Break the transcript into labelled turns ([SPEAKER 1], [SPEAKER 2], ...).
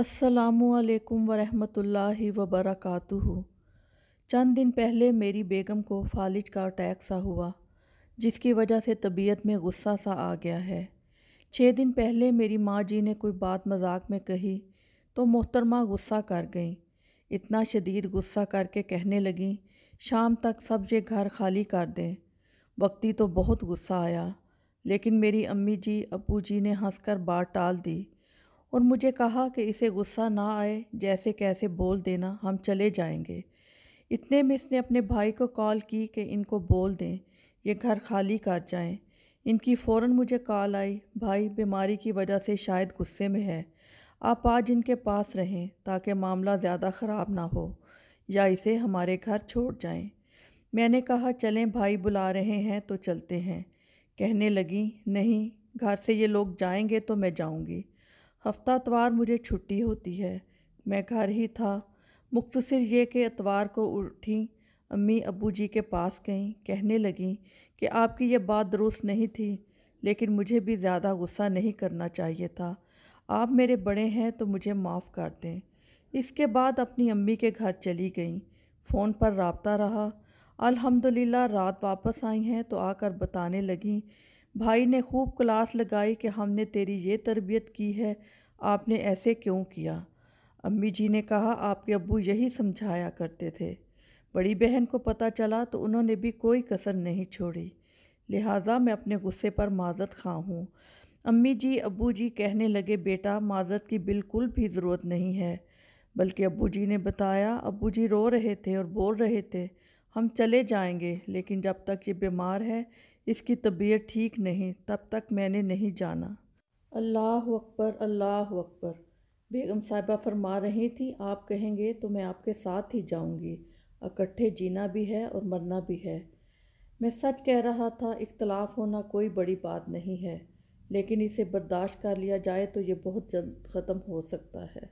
[SPEAKER 1] असलकम वरहमतुल्लाह वबरकatuह चंद दिन पहले मेरी बेगम को फालिज का अटैक सा हुआ जिसकी वजह से तबीयत में गुस्सा सा आ गया है छः दिन पहले मेरी माँ जी ने कोई बात मजाक में कही तो मोहतरमा गुस्सा कर गईं इतना शदीद गुस्सा करके कहने लगीं शाम तक सब ये घर खाली कर दें वक्ती तो बहुत गुस्सा आया लेकिन मेरी अम्मी जी अबू जी ने हंसकर बात टाल दी और मुझे कहा कि इसे गुस्सा ना आए जैसे कैसे बोल देना हम चले जाएंगे इतने में इसने अपने भाई को कॉल की कि इनको बोल दें ये घर खाली कर जाएं। इनकी फ़ौर मुझे कॉल आई भाई बीमारी की वजह से शायद गुस्से में है आप आज इनके पास रहें ताकि मामला ज़्यादा ख़राब ना हो या इसे हमारे घर छोड़ जाएं। मैंने कहा चलें भाई बुला रहे हैं तो चलते हैं कहने लगी नहीं घर से ये लोग जाएंगे तो मैं जाऊंगी हफ्ता तवार मुझे छुट्टी होती है मैं घर ही था मुख्तसर ये कि इतवार को उठी अम्मी अबू जी के पास गईं कहने लगीं कि आपकी यह बात दुरुस्त नहीं थी लेकिन मुझे भी ज़्यादा गुस्सा नहीं करना चाहिए था आप मेरे बड़े हैं तो मुझे माफ़ कर दें इसके बाद अपनी अम्मी के घर चली गईं फ़ोन पर रबता रहा अल्हम्दुलिल्लाह रात वापस आई हैं तो आकर बताने लगीं भाई ने खूब क्लास लगाई कि हमने तेरी ये तरबियत की है आपने ऐसे क्यों किया अम्मी जी ने कहा आपके अब्बू यही समझाया करते थे बड़ी बहन को पता चला तो उन्होंने भी कोई कसर नहीं छोड़ी लिहाजा मैं अपने गुस्से पर माजत खा हूँ अम्मी जी अबू जी कहने लगे बेटा माजत की बिल्कुल भी ज़रूरत नहीं है बल्कि अबू जी ने बताया अबू जी रो रहे थे और बोल रहे थे हम चले जाएंगे लेकिन जब तक ये बीमार है इसकी तबीयत ठीक नहीं तब तक मैंने नहीं जाना अल्लाह अकबर अल्लाह अकबर बेगम साहिबा फरमा रही थी आप कहेंगे तो मैं आपके साथ ही जाऊंगी इकट्ठे जीना भी है और मरना भी है मैं सच कह रहा था इख्तलाफ होना कोई बड़ी बात नहीं है लेकिन इसे बर्दाश्त कर लिया जाए तो ये बहुत जल्द ख़त्म हो सकता है